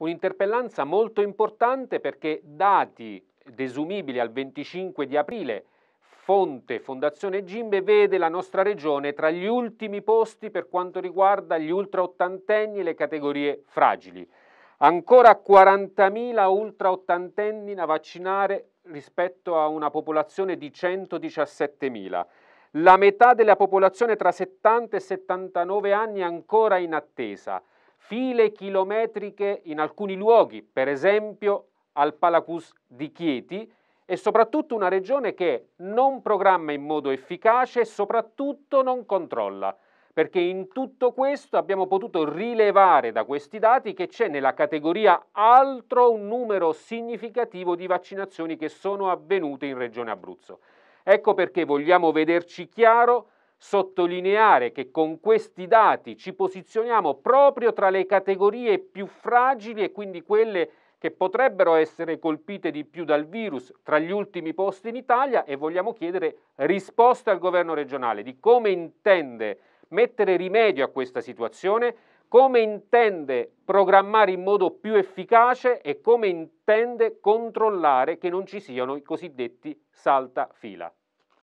Un'interpellanza molto importante perché dati desumibili al 25 di aprile, fonte Fondazione Gimbe vede la nostra regione tra gli ultimi posti per quanto riguarda gli ultraottantenni e le categorie fragili. Ancora 40.000 ultraottantenni da vaccinare rispetto a una popolazione di 117.000. La metà della popolazione tra 70 e 79 anni è ancora in attesa file chilometriche in alcuni luoghi, per esempio al Palacus di Chieti, e soprattutto una regione che non programma in modo efficace e soprattutto non controlla, perché in tutto questo abbiamo potuto rilevare da questi dati che c'è nella categoria altro un numero significativo di vaccinazioni che sono avvenute in Regione Abruzzo. Ecco perché vogliamo vederci chiaro sottolineare che con questi dati ci posizioniamo proprio tra le categorie più fragili e quindi quelle che potrebbero essere colpite di più dal virus, tra gli ultimi posti in Italia e vogliamo chiedere risposte al governo regionale di come intende mettere rimedio a questa situazione, come intende programmare in modo più efficace e come intende controllare che non ci siano i cosiddetti salta fila.